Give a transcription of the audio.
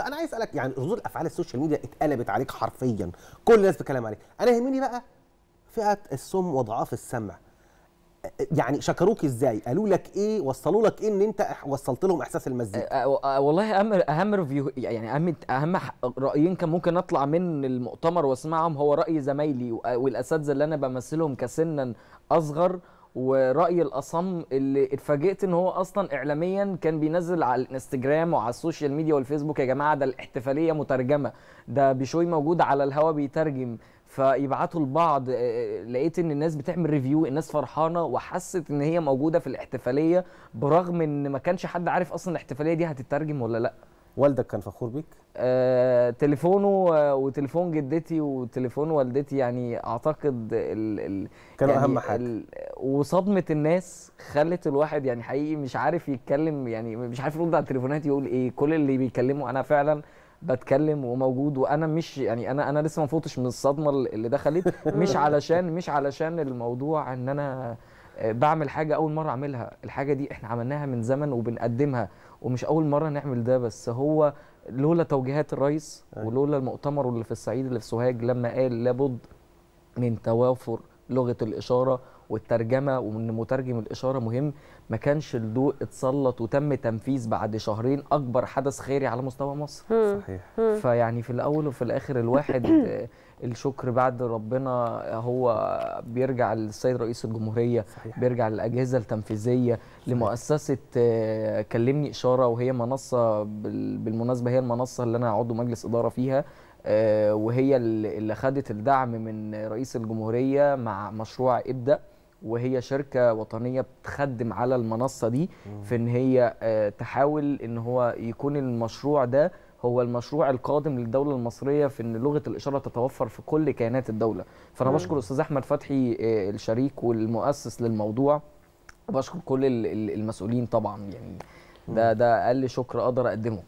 طب انا عايز اسالك يعني ردود افعال السوشيال ميديا اتقلبت عليك حرفيا كل الناس بتتكلم عليك انا يهمني بقى فئه السم وضعاف السمع يعني شكروك ازاي قالوا لك ايه وصلوا لك ايه ان انت وصلت لهم احساس المزيكا والله اهم اهم ريفيو يعني اهم اهم رايين كان ممكن اطلع من المؤتمر واسمعهم هو راي زمايلي والاساتذه اللي انا بمثلهم كسنا اصغر ورأي الأصم اللي اتفاجئت إن هو أصلا إعلاميا كان بينزل على الانستجرام وعلى السوشيال ميديا والفيسبوك يا جماعة ده الاحتفالية مترجمة ده بشوي موجود على الهوا بيترجم فيبعتوا لبعض آه، آه، لقيت ان الناس بتعمل ريفيو الناس فرحانه وحست ان هي موجوده في الاحتفاليه برغم ان ما كانش حد عارف اصلا الاحتفاليه دي هتترجم ولا لا والدك كان فخور بيك آه، تليفونه آه، وتليفون جدتي وتليفون والدتي يعني اعتقد ال ال كانوا يعني اهم حاجه وصدمه الناس خلت الواحد يعني حقيقي مش عارف يتكلم يعني مش عارف يرد على التليفونات يقول ايه كل اللي بيكلموا انا فعلا بتكلم وموجود وانا مش يعني انا انا لسه ما فوتش من الصدمه اللي دخلت مش علشان مش علشان الموضوع ان انا آه، بعمل حاجه اول مره اعملها الحاجه دي احنا عملناها من زمن وبنقدمها ومش اول مره نعمل ده بس هو لولا توجيهات الرئيس أيوة. ولولا المؤتمر اللي في الصعيد اللي في سوهاج لما قال لابد من توافر لغه الاشاره والترجمه وان مترجم الاشاره مهم ما كانش الضوء اتسلط وتم تنفيذ بعد شهرين اكبر حدث خيري على مستوى مصر صحيح فيعني في الاول وفي الاخر الواحد الشكر بعد ربنا هو بيرجع للسيد رئيس الجمهوريه صحيح. بيرجع للاجهزه التنفيذيه لمؤسسه آه، كلمني اشاره وهي منصه بالمناسبه هي المنصه اللي انا عضو مجلس اداره فيها آه، وهي اللي خدت الدعم من رئيس الجمهوريه مع مشروع ابدا وهي شركه وطنيه بتخدم على المنصه دي في ان هي آه، تحاول ان هو يكون المشروع ده هو المشروع القادم للدوله المصريه في ان لغه الاشاره تتوفر في كل كيانات الدوله فانا بشكر استاذ احمد فتحي آه، الشريك والمؤسس للموضوع بشكر كل المسؤولين طبعا يعني ده ده اقل شكر اقدر اقدمه